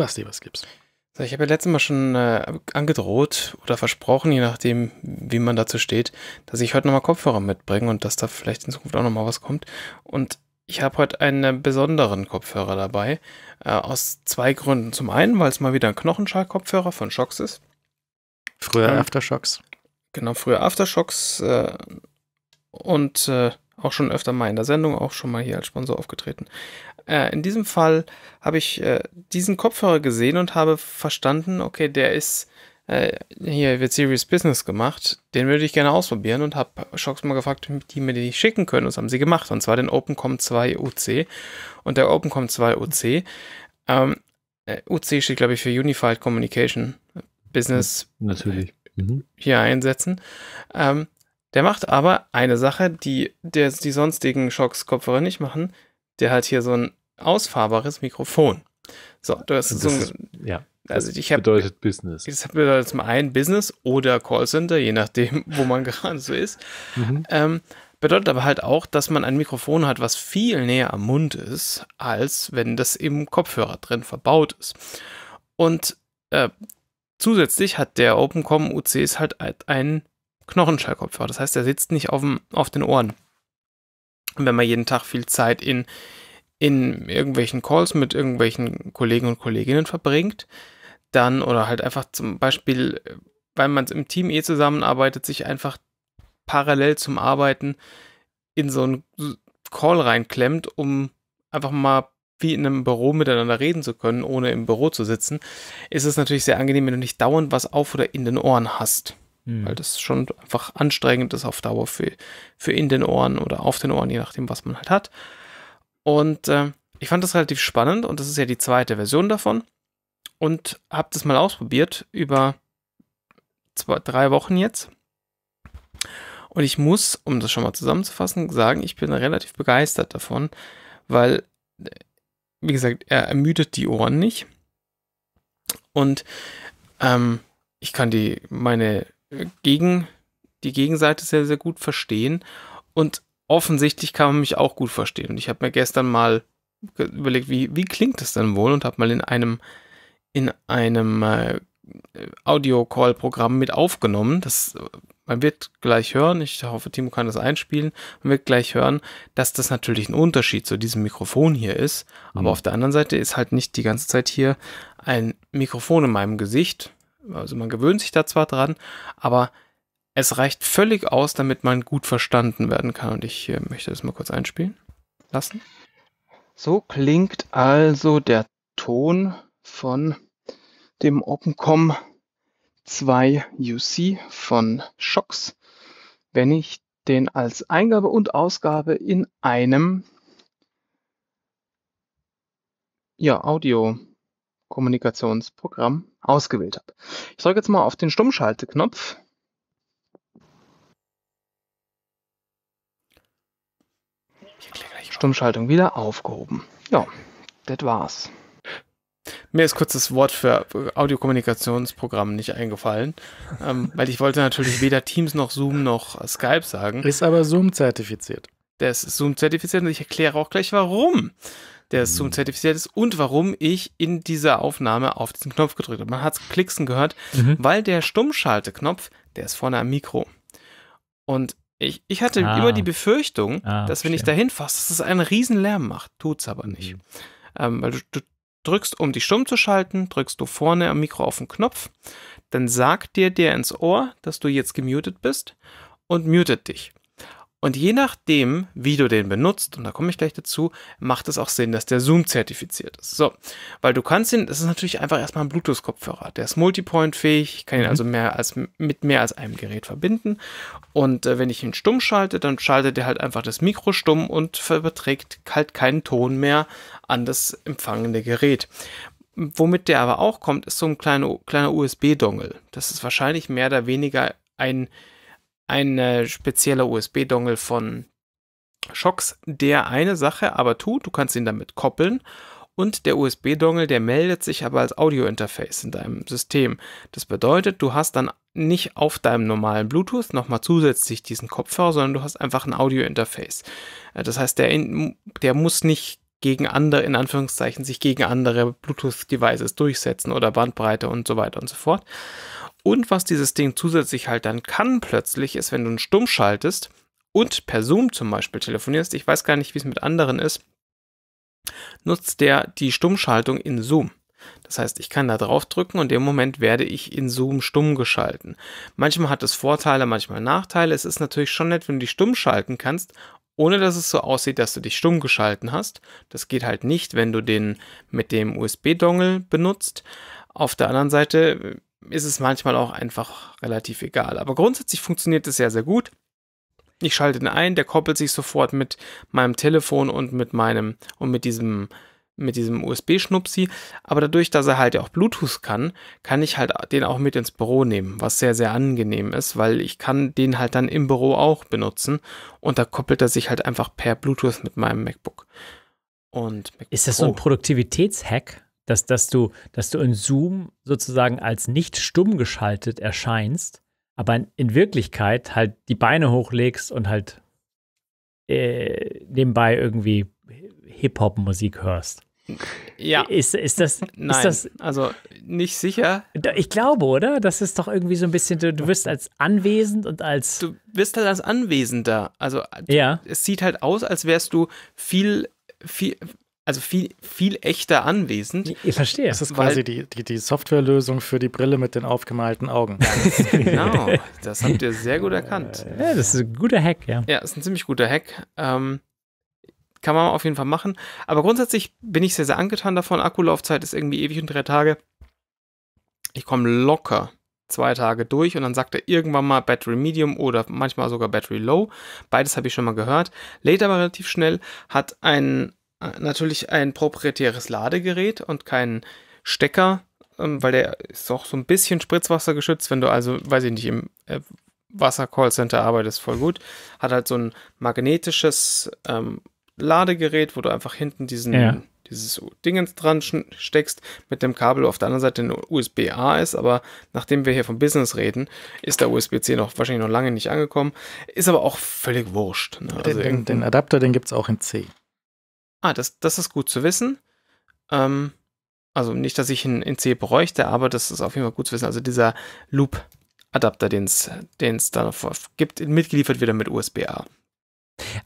Basti, was gibt's? So, ich habe ja letztes Mal schon äh, angedroht oder versprochen, je nachdem, wie man dazu steht, dass ich heute nochmal Kopfhörer mitbringe und dass da vielleicht in Zukunft auch nochmal was kommt. Und ich habe heute einen besonderen Kopfhörer dabei, äh, aus zwei Gründen. Zum einen, weil es mal wieder ein Knochenschall-Kopfhörer von Shox ist. Früher ähm, Aftershocks. Genau, früher Aftershocks. Äh, und äh, auch schon öfter mal in der Sendung, auch schon mal hier als Sponsor aufgetreten. Äh, in diesem Fall habe ich äh, diesen Kopfhörer gesehen und habe verstanden, okay, der ist äh, hier wird Serious Business gemacht. Den würde ich gerne ausprobieren und habe Shocks mal gefragt, die mir die schicken können. Das haben sie gemacht. Und zwar den OpenCom 2 UC. Und der OpenCom 2 UC, ähm, äh, UC steht, glaube ich, für Unified Communication Business. Natürlich. Mhm. Hier einsetzen. Ähm, der macht aber eine Sache, die der, die sonstigen Shocks-Kopfhörer nicht machen. Der hat hier so ein ausfahrbares Mikrofon. So, du hast das, so ein, ja, also ich hab, bedeutet Business. Das bedeutet zum einen Business oder Callcenter, je nachdem, wo man gerade so ist. Mhm. Ähm, bedeutet aber halt auch, dass man ein Mikrofon hat, was viel näher am Mund ist, als wenn das im Kopfhörer drin verbaut ist. Und äh, zusätzlich hat der OpenCom UCs halt einen Knochenschallkopfhörer. Das heißt, er sitzt nicht auf, dem, auf den Ohren. Und wenn man jeden Tag viel Zeit in, in irgendwelchen Calls mit irgendwelchen Kollegen und Kolleginnen verbringt, dann oder halt einfach zum Beispiel, weil man im Team eh zusammenarbeitet, sich einfach parallel zum Arbeiten in so einen Call reinklemmt, um einfach mal wie in einem Büro miteinander reden zu können, ohne im Büro zu sitzen, ist es natürlich sehr angenehm, wenn du nicht dauernd was auf oder in den Ohren hast. Mhm. Weil das schon einfach anstrengend ist auf Dauer für, für in den Ohren oder auf den Ohren, je nachdem, was man halt hat. Und äh, ich fand das relativ spannend und das ist ja die zweite Version davon. Und habe das mal ausprobiert über zwei, drei Wochen jetzt. Und ich muss, um das schon mal zusammenzufassen, sagen, ich bin relativ begeistert davon, weil, äh, wie gesagt, er ermüdet die Ohren nicht. Und ähm, ich kann die, meine gegen die Gegenseite sehr, sehr gut verstehen. Und offensichtlich kann man mich auch gut verstehen. Und ich habe mir gestern mal überlegt, wie, wie klingt das denn wohl? Und habe mal in einem, in einem äh, Audio-Call-Programm mit aufgenommen. Das, man wird gleich hören, ich hoffe, Timo kann das einspielen, man wird gleich hören, dass das natürlich ein Unterschied zu diesem Mikrofon hier ist. Aber mhm. auf der anderen Seite ist halt nicht die ganze Zeit hier ein Mikrofon in meinem Gesicht, also man gewöhnt sich da zwar dran, aber es reicht völlig aus, damit man gut verstanden werden kann. Und ich äh, möchte das mal kurz einspielen lassen. So klingt also der Ton von dem OpenCom 2 UC von Shox, wenn ich den als Eingabe und Ausgabe in einem ja, Audio Kommunikationsprogramm ausgewählt habe. Ich drücke jetzt mal auf den Stummschalteknopf. Stummschaltung wieder aufgehoben. Ja, das war's. Mir ist kurz das Wort für Audiokommunikationsprogramm nicht eingefallen, ähm, weil ich wollte natürlich weder Teams noch Zoom noch Skype sagen. Ist aber Zoom zertifiziert. Der ist Zoom zertifiziert und ich erkläre auch gleich warum der Zoom mhm. zertifiziert ist und warum ich in dieser Aufnahme auf diesen Knopf gedrückt habe. Man hat es klicksen gehört, mhm. weil der Stummschalteknopf, der ist vorne am Mikro. Und ich, ich hatte ah. immer die Befürchtung, ah, dass wenn ich dahin fasse, dass es einen riesen Lärm macht. Tut es aber nicht. Mhm. Ähm, weil du, du drückst, um dich stumm zu schalten, drückst du vorne am Mikro auf den Knopf, dann sagt dir der ins Ohr, dass du jetzt gemutet bist und mutet dich. Und je nachdem, wie du den benutzt, und da komme ich gleich dazu, macht es auch Sinn, dass der Zoom zertifiziert ist. So, weil du kannst ihn, das ist natürlich einfach erstmal ein Bluetooth-Kopfhörer. Der ist Multipoint-fähig, ich kann ihn mhm. also mehr als, mit mehr als einem Gerät verbinden. Und äh, wenn ich ihn stumm schalte, dann schaltet er halt einfach das Mikro stumm und überträgt halt keinen Ton mehr an das empfangende Gerät. Womit der aber auch kommt, ist so ein kleiner, kleiner USB-Dongle. Das ist wahrscheinlich mehr oder weniger ein ein äh, spezieller USB-Dongle von Shox, der eine Sache aber tut, du kannst ihn damit koppeln und der USB-Dongle, der meldet sich aber als Audio-Interface in deinem System. Das bedeutet, du hast dann nicht auf deinem normalen Bluetooth nochmal zusätzlich diesen Kopfhörer, sondern du hast einfach ein Audio-Interface. Äh, das heißt, der, der muss nicht gegen andere, in Anführungszeichen, sich gegen andere Bluetooth-Devices durchsetzen oder Bandbreite und so weiter und so fort. Und was dieses Ding zusätzlich halt dann kann plötzlich, ist, wenn du einen Stumm schaltest und per Zoom zum Beispiel telefonierst, ich weiß gar nicht, wie es mit anderen ist, nutzt der die Stummschaltung in Zoom. Das heißt, ich kann da drauf drücken und im Moment werde ich in Zoom stumm geschalten. Manchmal hat es Vorteile, manchmal Nachteile. Es ist natürlich schon nett, wenn du dich stumm schalten kannst ohne dass es so aussieht, dass du dich stumm geschalten hast. Das geht halt nicht, wenn du den mit dem USB-Dongle benutzt. Auf der anderen Seite äh, ist es manchmal auch einfach relativ egal. Aber grundsätzlich funktioniert es sehr, sehr gut. Ich schalte den ein, der koppelt sich sofort mit meinem Telefon und mit meinem und mit diesem mit diesem USB-Schnupsi. Aber dadurch, dass er halt ja auch Bluetooth kann, kann ich halt den auch mit ins Büro nehmen, was sehr, sehr angenehm ist, weil ich kann den halt dann im Büro auch benutzen. Und da koppelt er sich halt einfach per Bluetooth mit meinem MacBook. Und MacBook ist das so ein Produktivitätshack? Dass, dass, du, dass du in Zoom sozusagen als nicht stumm geschaltet erscheinst, aber in Wirklichkeit halt die Beine hochlegst und halt äh, nebenbei irgendwie Hip-Hop-Musik hörst. Ja. Ist, ist das. Nein, ist das, also nicht sicher. Ich glaube, oder? Das ist doch irgendwie so ein bisschen, du, du wirst als anwesend und als. Du wirst halt als Anwesender. Also ja. es sieht halt aus, als wärst du viel, viel, also viel, viel echter anwesend. Ich verstehe. Das ist quasi die, die, die Softwarelösung für die Brille mit den aufgemalten Augen. genau, das habt ihr sehr gut erkannt. Ja, das ist ein guter Hack, ja. Ja, das ist ein ziemlich guter Hack. Ähm, kann man auf jeden Fall machen. Aber grundsätzlich bin ich sehr, sehr angetan davon. Akkulaufzeit ist irgendwie ewig und drei Tage. Ich komme locker zwei Tage durch und dann sagt er irgendwann mal Battery Medium oder manchmal sogar Battery Low. Beides habe ich schon mal gehört. Lädt aber relativ schnell, hat ein, äh, natürlich ein proprietäres Ladegerät und keinen Stecker, ähm, weil der ist auch so ein bisschen Spritzwasser geschützt, wenn du also, weiß ich nicht, im äh, Wasser Callcenter arbeitest, voll gut. Hat halt so ein magnetisches ähm, Ladegerät, wo du einfach hinten diesen, ja. dieses Dingens dran steckst, mit dem Kabel auf der anderen Seite ein USB-A ist, aber nachdem wir hier vom Business reden, ist der USB-C noch wahrscheinlich noch lange nicht angekommen. Ist aber auch völlig wurscht. Ne? Also den, den, Adapter, den gibt es auch in C. Ah, das, das ist gut zu wissen. Ähm, also nicht, dass ich ihn in C bräuchte, aber das ist auf jeden Fall gut zu wissen. Also dieser Loop-Adapter, den es dann gibt, mitgeliefert wieder mit USB-A.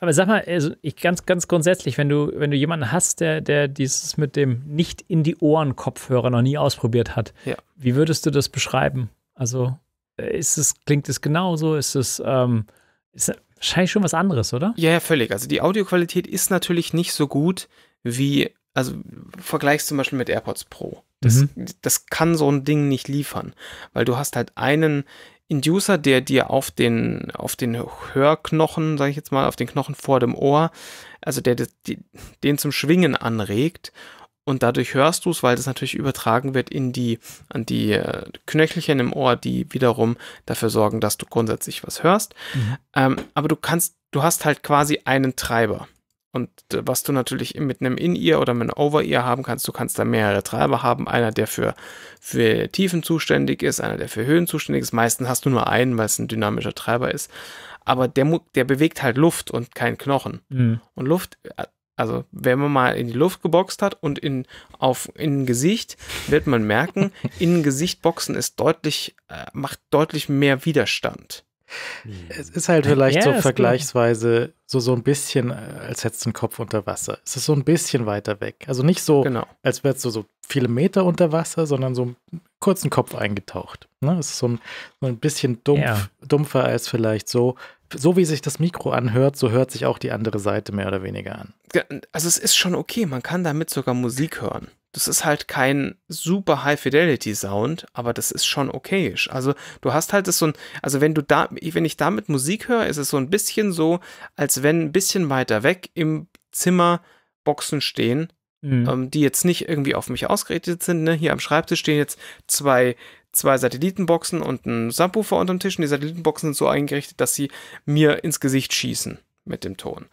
Aber sag mal, also ich ganz, ganz grundsätzlich, wenn du, wenn du jemanden hast, der, der dieses mit dem nicht in die Ohren Kopfhörer noch nie ausprobiert hat, ja. wie würdest du das beschreiben? Also äh, ist es, klingt es genauso? Ist es, ähm, ist wahrscheinlich schon was anderes, oder? Ja, ja, völlig. Also die Audioqualität ist natürlich nicht so gut wie, also Vergleich zum Beispiel mit AirPods Pro. Das, mhm. das kann so ein Ding nicht liefern, weil du hast halt einen Inducer, der dir auf den, auf den Hörknochen, sage ich jetzt mal, auf den Knochen vor dem Ohr, also der, der den zum Schwingen anregt. Und dadurch hörst du es, weil das natürlich übertragen wird in die, an die äh, Knöchelchen im Ohr, die wiederum dafür sorgen, dass du grundsätzlich was hörst. Mhm. Ähm, aber du kannst, du hast halt quasi einen Treiber. Und äh, was du natürlich mit einem In-Ear oder mit einem Over-Ear haben kannst, du kannst da mehrere Treiber haben. Einer, der für, für Tiefen zuständig ist, einer, der für Höhen zuständig ist. Meistens hast du nur einen, weil es ein dynamischer Treiber ist. Aber der, der bewegt halt Luft und kein Knochen. Mhm. Und Luft, äh, also wenn man mal in die Luft geboxt hat und in, auf, in Gesicht, wird man merken, in Gesicht boxen ist deutlich, äh, macht deutlich mehr Widerstand. Hm. Es ist halt vielleicht ja, so vergleichsweise so, so ein bisschen, äh, als hättest du einen Kopf unter Wasser. Es ist so ein bisschen weiter weg. Also nicht so, genau. als wärst du so viele Meter unter Wasser, sondern so einen kurzen Kopf eingetaucht. Ne? Es ist so ein, so ein bisschen dumpf, ja. dumpfer als vielleicht so. So wie sich das Mikro anhört, so hört sich auch die andere Seite mehr oder weniger an. Also es ist schon okay, man kann damit sogar Musik hören das ist halt kein super High-Fidelity-Sound, aber das ist schon okayisch. Also du hast halt das so ein, also wenn du da, wenn ich damit Musik höre, ist es so ein bisschen so, als wenn ein bisschen weiter weg im Zimmer Boxen stehen, mhm. ähm, die jetzt nicht irgendwie auf mich ausgerichtet sind. Ne? Hier am Schreibtisch stehen jetzt zwei, zwei Satellitenboxen und ein Subwoofer unterm Tisch. Und die Satellitenboxen sind so eingerichtet, dass sie mir ins Gesicht schießen mit dem Ton.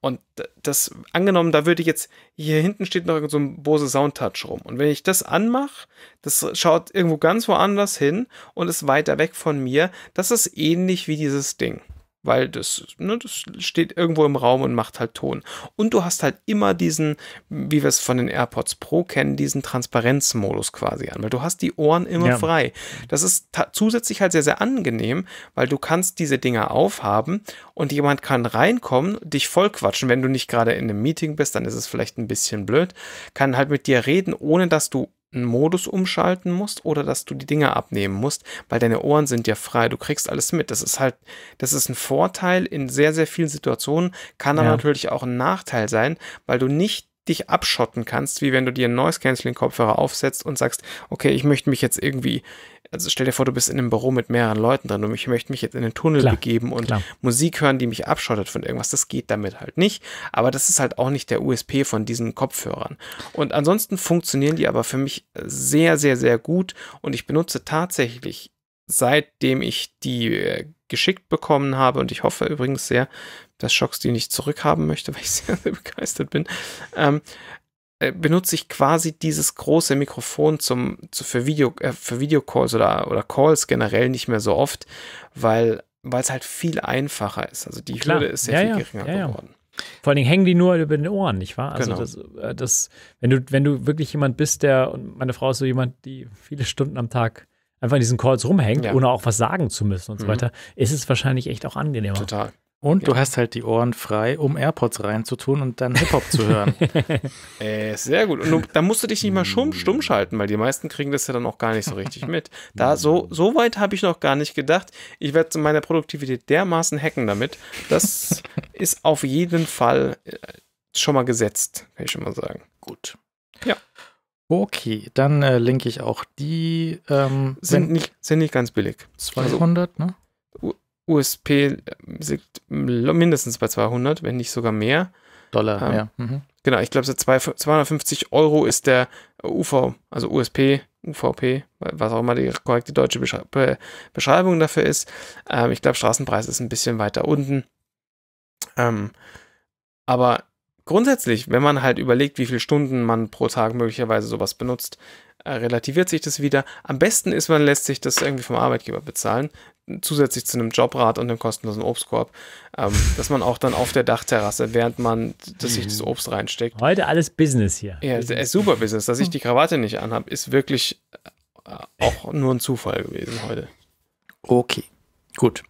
Und das, angenommen, da würde ich jetzt, hier hinten steht noch so ein Bose Soundtouch rum. Und wenn ich das anmache, das schaut irgendwo ganz woanders hin und ist weiter weg von mir. Das ist ähnlich wie dieses Ding weil das, ne, das steht irgendwo im Raum und macht halt Ton. Und du hast halt immer diesen, wie wir es von den AirPods Pro kennen, diesen Transparenzmodus quasi an, weil du hast die Ohren immer ja. frei. Das ist zusätzlich halt sehr, sehr angenehm, weil du kannst diese Dinger aufhaben und jemand kann reinkommen, dich vollquatschen, wenn du nicht gerade in einem Meeting bist, dann ist es vielleicht ein bisschen blöd, kann halt mit dir reden, ohne dass du einen Modus umschalten musst oder dass du die Dinger abnehmen musst, weil deine Ohren sind ja frei, du kriegst alles mit. Das ist halt, das ist ein Vorteil in sehr, sehr vielen Situationen, kann aber ja. natürlich auch ein Nachteil sein, weil du nicht dich abschotten kannst, wie wenn du dir einen Noise-Canceling-Kopfhörer aufsetzt und sagst, okay, ich möchte mich jetzt irgendwie also stell dir vor, du bist in einem Büro mit mehreren Leuten drin und ich möchte mich jetzt in den Tunnel klar, begeben und klar. Musik hören, die mich abschottet von irgendwas. Das geht damit halt nicht. Aber das ist halt auch nicht der USP von diesen Kopfhörern. Und ansonsten funktionieren die aber für mich sehr, sehr, sehr gut und ich benutze tatsächlich, seitdem ich die äh, geschickt bekommen habe und ich hoffe übrigens sehr, dass Shocks die nicht zurückhaben möchte, weil ich sehr, sehr begeistert bin. Ähm, äh, benutze ich quasi dieses große Mikrofon zum, zu, für, Video, äh, für Videocalls oder, oder Calls generell nicht mehr so oft, weil es halt viel einfacher ist. Also die Klar. Hürde ist sehr ja, viel geringer ja, ja, geworden. Vor allen Dingen hängen die nur über den Ohren, nicht wahr? Also genau. das, äh, das, wenn du, wenn du wirklich jemand bist, der, und meine Frau ist so jemand, die viele Stunden am Tag einfach in diesen Calls rumhängt, ja. ohne auch was sagen zu müssen und mhm. so weiter, ist es wahrscheinlich echt auch angenehmer. Total. Und ja. du hast halt die Ohren frei, um AirPods reinzutun und dann Hip-Hop zu hören. äh, sehr gut. Und du, da musst du dich nicht mal stumm, stumm schalten, weil die meisten kriegen das ja dann auch gar nicht so richtig mit. Da so, so weit habe ich noch gar nicht gedacht. Ich werde meine Produktivität dermaßen hacken damit. Das ist auf jeden Fall äh, schon mal gesetzt, kann ich schon mal sagen. Gut. Ja. Okay, dann äh, linke ich auch die. Ähm, sind, nicht, sind nicht ganz billig. 200, also, ne? USP liegt äh, mm, mindestens bei 200, wenn nicht sogar mehr. Dollar, ähm, ja. Mhm. Genau, ich glaube, seit 250 Euro ist der UV, also USP, UVP, was auch immer die korrekte deutsche Beschreibung dafür ist. Ähm, ich glaube, Straßenpreis ist ein bisschen weiter unten. Ähm, aber grundsätzlich, wenn man halt überlegt, wie viele Stunden man pro Tag möglicherweise sowas benutzt, äh, relativiert sich das wieder. Am besten ist, man lässt sich das irgendwie vom Arbeitgeber bezahlen, zusätzlich zu einem Jobrad und einem kostenlosen Obstkorb, ähm, dass man auch dann auf der Dachterrasse, während man dass sich das mhm. Obst reinsteckt. Heute alles Business hier. Ja, ist super Business. Dass ich die Krawatte nicht anhabe, ist wirklich äh, auch nur ein Zufall gewesen heute. Okay, gut.